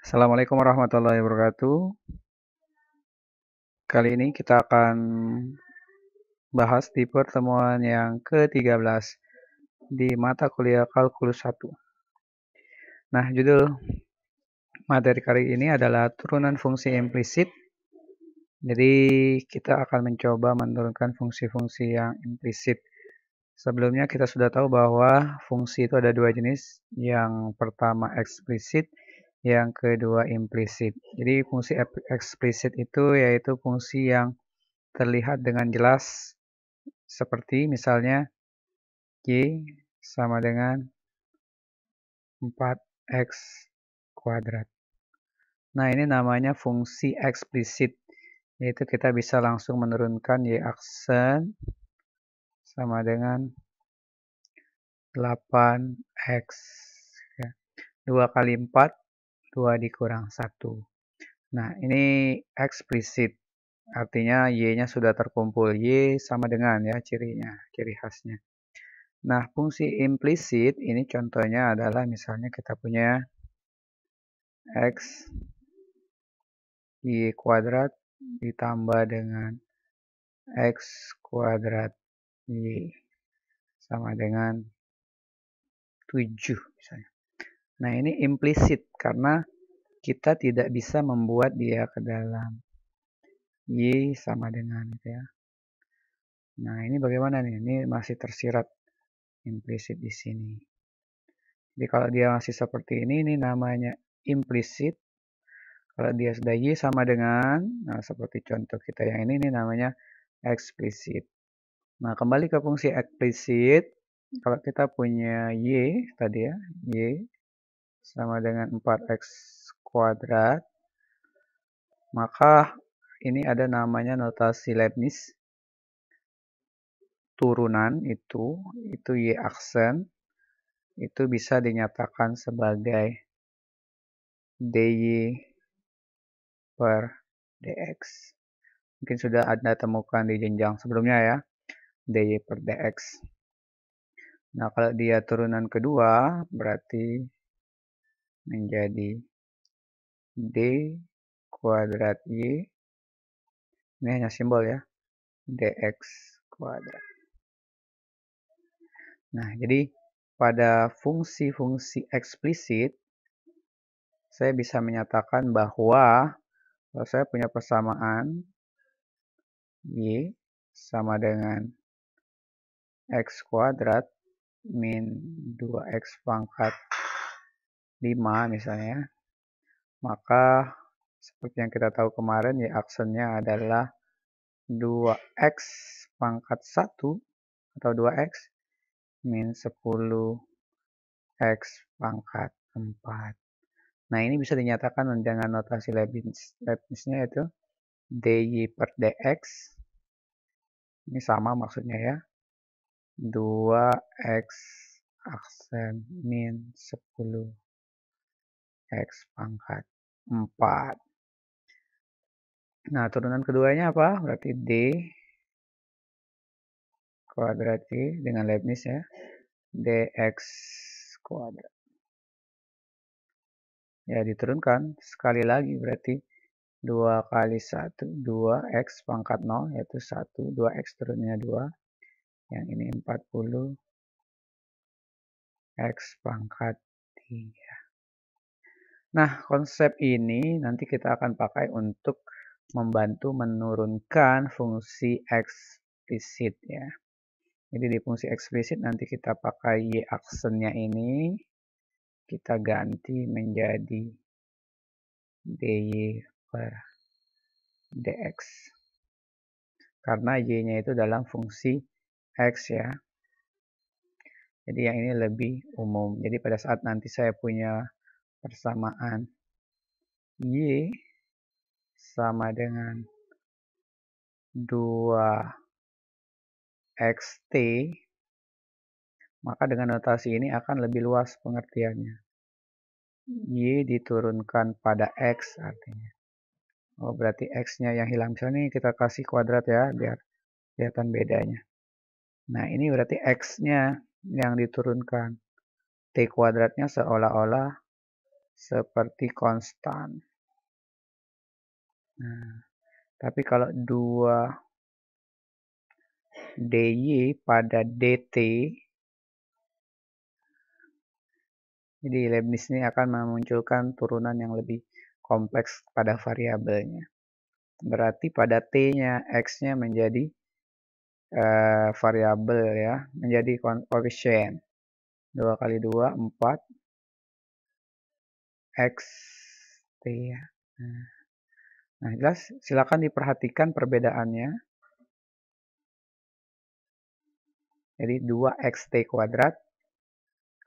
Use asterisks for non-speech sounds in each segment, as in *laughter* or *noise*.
Assalamualaikum warahmatullahi wabarakatuh. Kali ini kita akan bahas di pertemuan yang ke-13 di mata kuliah Kalkulus 1. Nah, judul materi kali ini adalah turunan fungsi implisit. Jadi, kita akan mencoba menurunkan fungsi-fungsi yang implisit. Sebelumnya kita sudah tahu bahwa fungsi itu ada dua jenis, yang pertama eksplisit, yang kedua implisit. Jadi fungsi eksplisit itu yaitu fungsi yang terlihat dengan jelas seperti misalnya y sama dengan 4x kuadrat. Nah, ini namanya fungsi eksplisit, yaitu kita bisa langsung menurunkan y aksen sama dengan 8x. 2 ya. kali 4, 2 dikurang 1. Nah, ini eksplisit, artinya y-nya sudah terkumpul. Y sama dengan ya cirinya, ciri khasnya. Nah, fungsi implisit ini contohnya adalah misalnya kita punya x y kuadrat ditambah dengan x kuadrat y sama dengan 7 misalnya. Nah, ini implisit karena kita tidak bisa membuat dia ke dalam y sama dengan ya. Nah, ini bagaimana nih? Ini masih tersirat implisit di sini. Jadi kalau dia masih seperti ini, ini namanya implisit. Kalau dia sudah Y sama dengan, nah seperti contoh kita yang ini, ini namanya eksplisit. Nah kembali ke fungsi eksplisit, kalau kita punya Y tadi ya, Y sama dengan 4X kuadrat, maka ini ada namanya notasi Leibniz turunan itu, itu y aksen, itu bisa dinyatakan sebagai dy per dx. Mungkin sudah Anda temukan di jenjang sebelumnya ya, dy per dx. Nah, kalau dia turunan kedua, berarti menjadi d kuadrat y. Ini hanya simbol ya, dx kuadrat. Nah, jadi pada fungsi-fungsi eksplisit, saya bisa menyatakan bahwa kalau saya punya persamaan Y sama dengan X kuadrat min 2X pangkat 5 misalnya, maka seperti yang kita tahu kemarin ya aksennya adalah 2x pangkat 1 atau 2x min 10x pangkat 4. Nah, ini bisa dinyatakan dengan notasi Leibniz. nya itu dy per dx. Ini sama maksudnya ya. 2x aksen min 10 x pangkat 4. Nah, turunan keduanya apa? Berarti D kuadrat kuadrati dengan Leibniz ya dx kuadrat ya diturunkan sekali lagi berarti 2 kali 1 2x pangkat 0 yaitu 1 2x turunnya 2 yang ini 40 x pangkat 3 nah konsep ini nanti kita akan pakai untuk membantu menurunkan fungsi eksplisit ya jadi di fungsi eksplisit nanti kita pakai y aksennya ini kita ganti menjadi dy per dx. Karena y-nya itu dalam fungsi x ya. Jadi yang ini lebih umum. Jadi pada saat nanti saya punya persamaan y sama dengan 2 xt, maka dengan notasi ini akan lebih luas pengertiannya. Y diturunkan pada X artinya. Oh, berarti X-nya yang hilang. Misalnya ini kita kasih kuadrat ya, biar kelihatan bedanya. Nah, ini berarti X-nya yang diturunkan. T kuadratnya seolah-olah seperti konstan. Nah, tapi kalau dua DY pada DT. Jadi Leibniz ini akan memunculkan turunan yang lebih kompleks pada variabelnya. Berarti pada T-nya X-nya menjadi uh, variabel ya, menjadi koefisien. 2 kali 2, 4. X, T ya. Nah, nah, jelas silakan diperhatikan perbedaannya. Jadi 2xt kuadrat.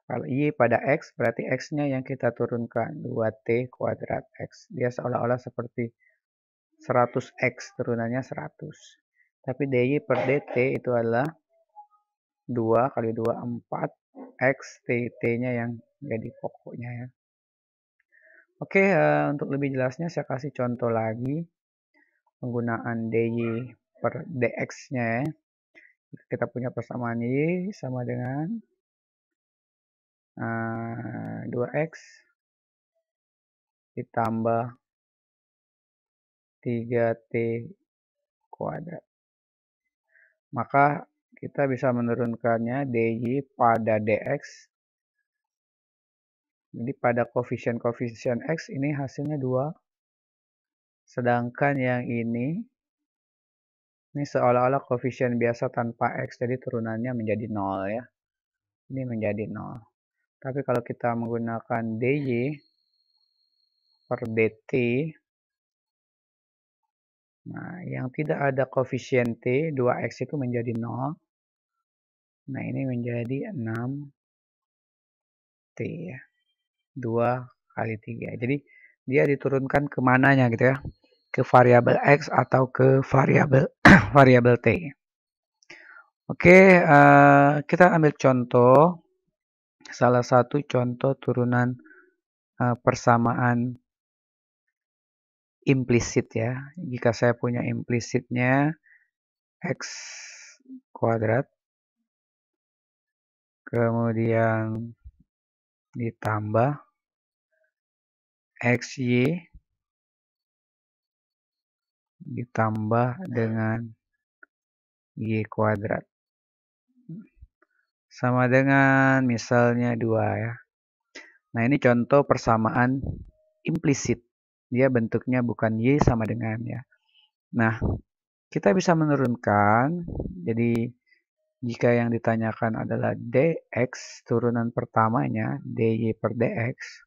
Kalau Y pada X, berarti X-nya yang kita turunkan. 2T kuadrat X. Dia seolah-olah seperti 100X, turunannya 100. Tapi DY per DT itu adalah 2 kali 2, 4. X, T, T-nya yang jadi pokoknya ya. Oke, uh, untuk lebih jelasnya saya kasih contoh lagi penggunaan DY per DX-nya ya kita punya persamaan Y sama dengan uh, eh, 2X ditambah 3T kuadrat. Maka kita bisa menurunkannya dy pada dx. Jadi pada koefisien-koefisien x ini hasilnya 2. Sedangkan yang ini ini seolah-olah koefisien biasa tanpa X, jadi turunannya menjadi nol ya. Ini menjadi nol. Tapi kalau kita menggunakan DY per DT, Nah, yang tidak ada koefisien T, 2X itu menjadi nol. Nah, ini menjadi 6T ya. 2 kali 3. Jadi, dia diturunkan kemananya nya gitu ya ke variabel x atau ke variabel *clears throat* variabel t. Oke, uh, kita ambil contoh salah satu contoh turunan uh, persamaan implisit ya. Jika saya punya implisitnya x kuadrat kemudian ditambah xy ditambah dengan Y kuadrat. Sama dengan misalnya 2 ya. Nah ini contoh persamaan implisit. Dia bentuknya bukan Y sama dengan ya. Nah kita bisa menurunkan. Jadi jika yang ditanyakan adalah dx turunan pertamanya dy per dx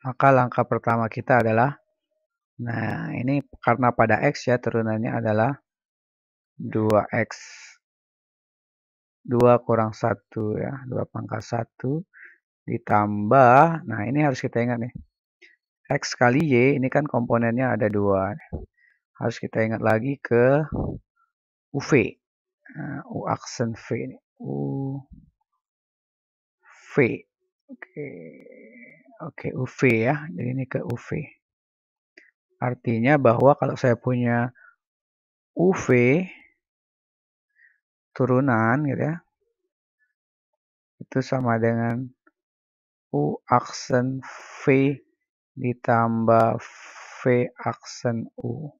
Maka langkah pertama kita adalah, nah ini karena pada X ya turunannya adalah 2X. 2 kurang 1 ya, 2 pangkat 1 ditambah, nah ini harus kita ingat nih. X kali Y ini kan komponennya ada 2. Harus kita ingat lagi ke UV. Nah, U aksen V ini. U V. Oke. Okay. Oke, UV ya. Jadi ini ke UV. Artinya bahwa kalau saya punya UV turunan gitu ya. Itu sama dengan U aksen V ditambah V aksen U.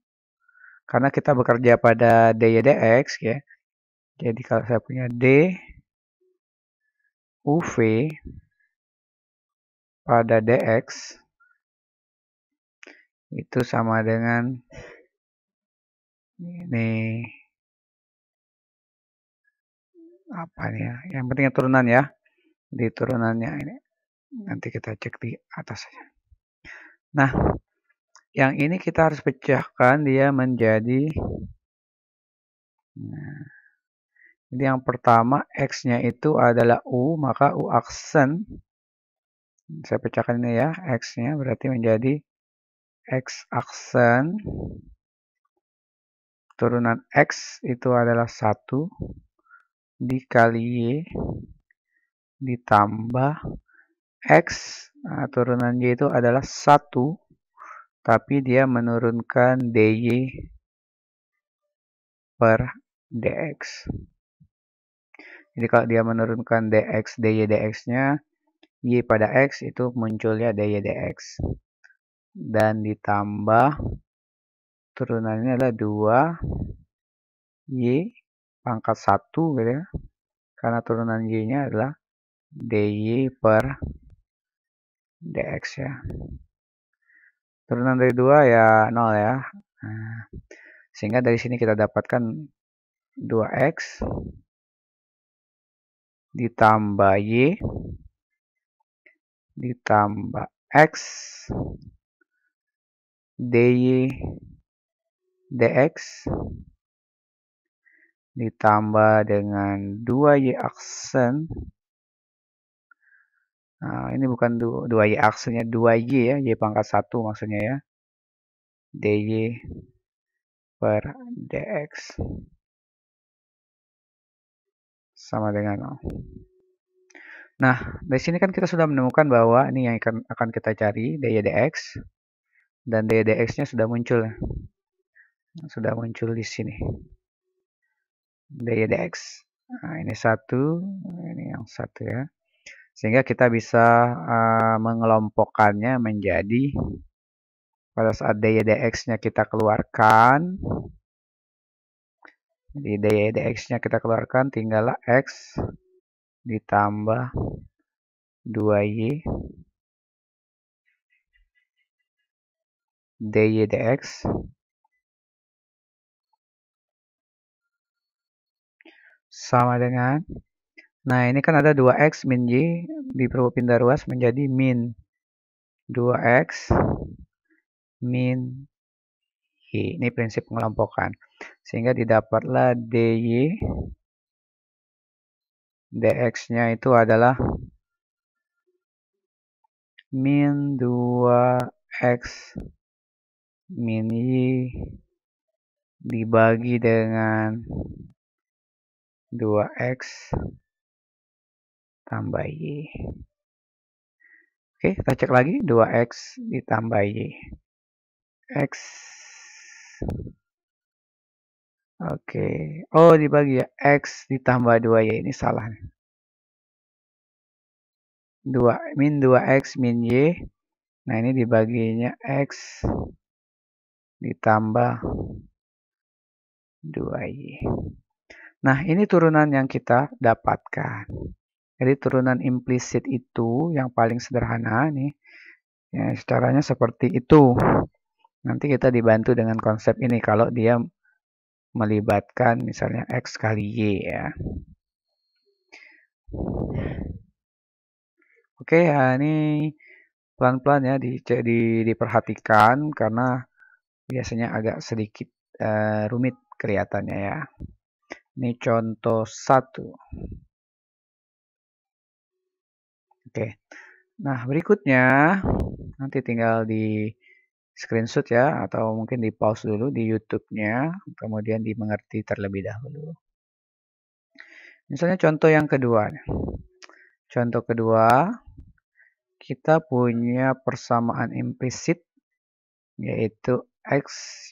Karena kita bekerja pada dy dx ya. Jadi kalau saya punya D UV pada dx itu sama dengan ini apa nih ya yang penting turunan ya di turunannya ini nanti kita cek di atas saja nah yang ini kita harus pecahkan dia menjadi nah, ini yang pertama x nya itu adalah u maka u aksen saya pecahkan ini ya x-nya berarti menjadi x aksen turunan x itu adalah 1 dikali y ditambah x nah, turunan y itu adalah 1 tapi dia menurunkan dy per dx jadi kalau dia menurunkan dx dy dx nya Y pada X itu munculnya dy dx. Dan ditambah turunannya adalah 2 Y pangkat 1 gitu ya. Karena turunan Y-nya adalah dy per dx ya. Turunan dari 2 ya 0 ya. Nah, sehingga dari sini kita dapatkan 2x ditambah Y ditambah X dy dx ditambah dengan 2y aksen nah ini bukan 2y aksennya 2y ya y pangkat 1 maksudnya ya dy per dx sama dengan 0 Nah, dari sini kan kita sudah menemukan bahwa ini yang akan, kita cari, daya dx, dan daya dx-nya sudah muncul. Sudah muncul di sini. Daya dx. Nah, ini satu, ini yang satu ya. Sehingga kita bisa uh, mengelompokkannya menjadi pada saat daya dx-nya kita keluarkan, jadi daya dx-nya kita keluarkan tinggallah x ditambah 2y dy dx sama dengan nah ini kan ada 2x min y diperlu pindah ruas menjadi min 2x min y ini prinsip pengelompokan sehingga didapatlah dy dx-nya itu adalah min 2x min y dibagi dengan 2x tambah y. Oke, kita cek lagi 2x ditambah y. x Oke. Oh, dibagi ya. X ditambah 2Y. Ini salah. 2. Min 2X min Y. Nah, ini dibaginya X ditambah 2Y. Nah, ini turunan yang kita dapatkan. Jadi, turunan implisit itu yang paling sederhana nih. Ya, caranya seperti itu. Nanti kita dibantu dengan konsep ini kalau dia melibatkan misalnya X kali Y ya. Oke, ya ini pelan-pelan ya di, di, diperhatikan karena biasanya agak sedikit uh, rumit kelihatannya ya. Ini contoh satu. Oke, nah berikutnya nanti tinggal di screenshot ya atau mungkin di pause dulu di YouTube-nya kemudian dimengerti terlebih dahulu. Misalnya contoh yang kedua. Contoh kedua, kita punya persamaan implisit yaitu x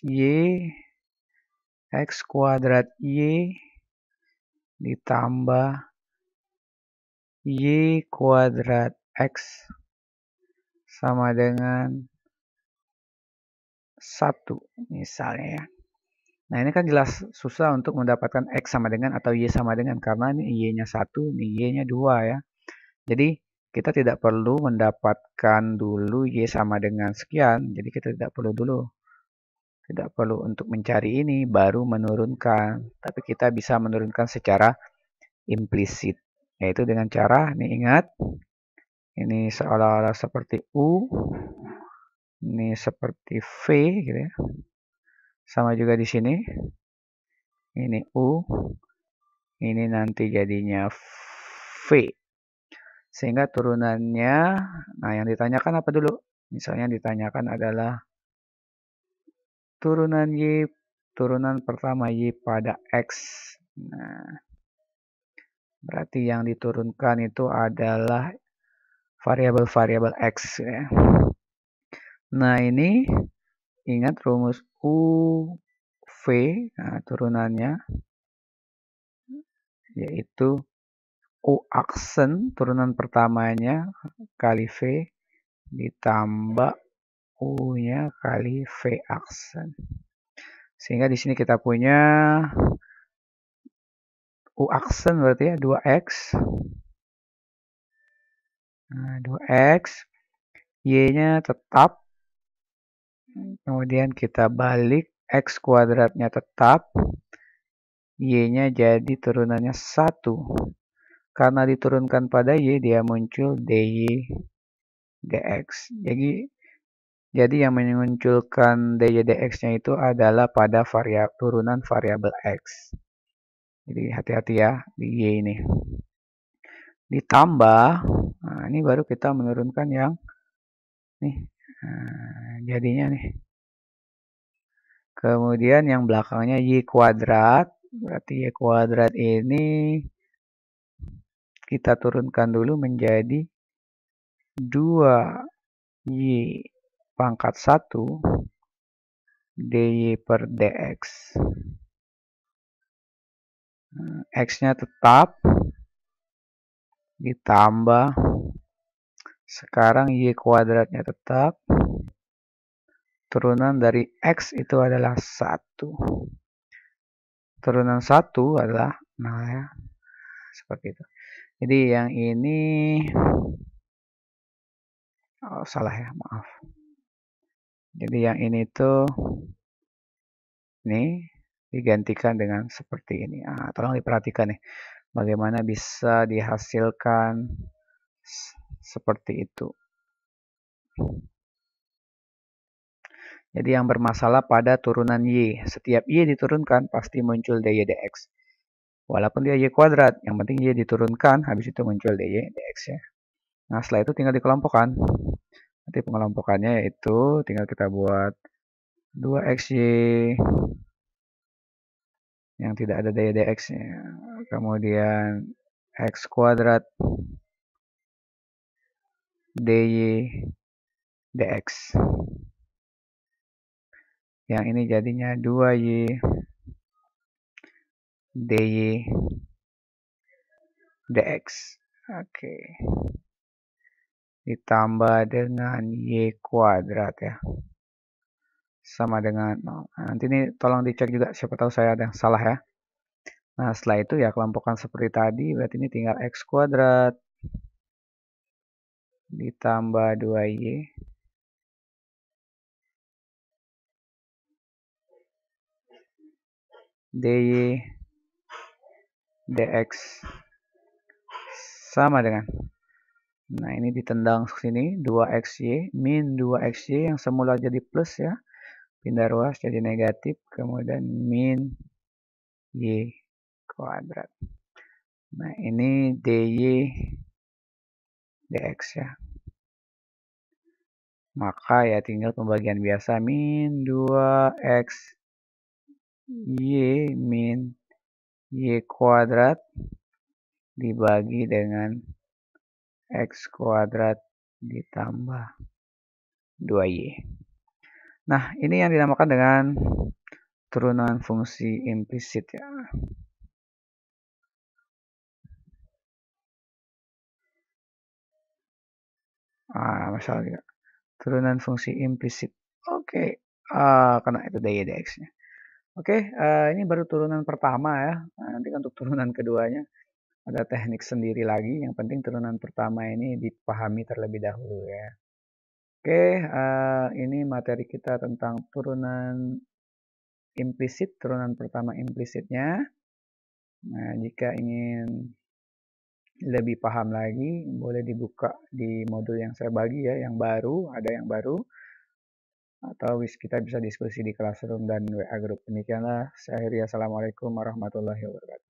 y x kuadrat y ditambah y kuadrat x sama dengan 1 misalnya ya. Nah ini kan jelas susah untuk mendapatkan X sama dengan atau Y sama dengan karena ini Y-nya 1, ini Y-nya 2 ya. Jadi kita tidak perlu mendapatkan dulu Y sama dengan sekian, jadi kita tidak perlu dulu. Tidak perlu untuk mencari ini baru menurunkan, tapi kita bisa menurunkan secara implisit. Yaitu dengan cara, ini ingat, ini seolah-olah seperti U, ini seperti V gitu ya sama juga di sini ini U ini nanti jadinya V sehingga turunannya nah yang ditanyakan apa dulu misalnya yang ditanyakan adalah turunan Y turunan pertama Y pada X nah berarti yang diturunkan itu adalah variabel-variabel X ya Nah, ini ingat rumus U V nah, turunannya yaitu U aksen turunan pertamanya kali V ditambah U-nya kali V aksen. Sehingga di sini kita punya U aksen berarti ya 2X. Nah, 2X. Y-nya tetap Kemudian kita balik X kuadratnya tetap. Y-nya jadi turunannya 1. Karena diturunkan pada Y, dia muncul dy dx. Jadi jadi yang menunjukkan dy dx-nya itu adalah pada variab, turunan variabel x. Jadi hati-hati ya di y ini. Ditambah, nah ini baru kita menurunkan yang nih. Nah, jadinya nih. Kemudian yang belakangnya Y kuadrat. Berarti Y kuadrat ini kita turunkan dulu menjadi 2Y pangkat 1 dy per dx. Nah, x-nya tetap ditambah. Sekarang Y kuadratnya tetap. Turunan dari X itu adalah 1. Turunan 1 adalah 0 ya. Seperti itu. Jadi yang ini oh, salah ya, maaf. Jadi yang ini tuh ini digantikan dengan seperti ini. Ah, tolong diperhatikan nih bagaimana bisa dihasilkan seperti itu. Jadi yang bermasalah pada turunan Y. Setiap Y diturunkan pasti muncul dy dx. Walaupun dia Y kuadrat, yang penting Y diturunkan, habis itu muncul dy dx ya. Nah setelah itu tinggal dikelompokkan. Nanti pengelompokannya yaitu tinggal kita buat 2xy yang tidak ada dy dx nya kemudian x kuadrat dy dx yang ini jadinya 2Y DY DX. Oke. Ditambah dengan Y kuadrat ya. Sama dengan nah, nanti ini tolong dicek juga siapa tahu saya ada yang salah ya. Nah setelah itu ya kelompokkan seperti tadi. Berarti ini tinggal X kuadrat. Ditambah 2Y dy dx sama dengan nah ini ditendang ke sini 2xy min 2xy yang semula jadi plus ya pindah ruas jadi negatif kemudian min y kuadrat nah ini dy dx ya maka ya tinggal pembagian biasa min 2x Y min Y kuadrat dibagi dengan X kuadrat ditambah 2Y. Nah, ini yang dinamakan dengan turunan fungsi implisit ya. Ah, masalah juga. Turunan fungsi implisit. Oke, okay. ah, karena itu daya dx-nya. Oke, uh, ini baru turunan pertama ya. Nah, nanti untuk turunan keduanya ada teknik sendiri lagi. Yang penting turunan pertama ini dipahami terlebih dahulu ya. Oke, uh, ini materi kita tentang turunan implisit, turunan pertama implisitnya. Nah, jika ingin lebih paham lagi, boleh dibuka di modul yang saya bagi ya, yang baru, ada yang baru atau kita bisa diskusi di classroom dan WA group. Demikianlah saya akhiri. Assalamualaikum warahmatullahi wabarakatuh.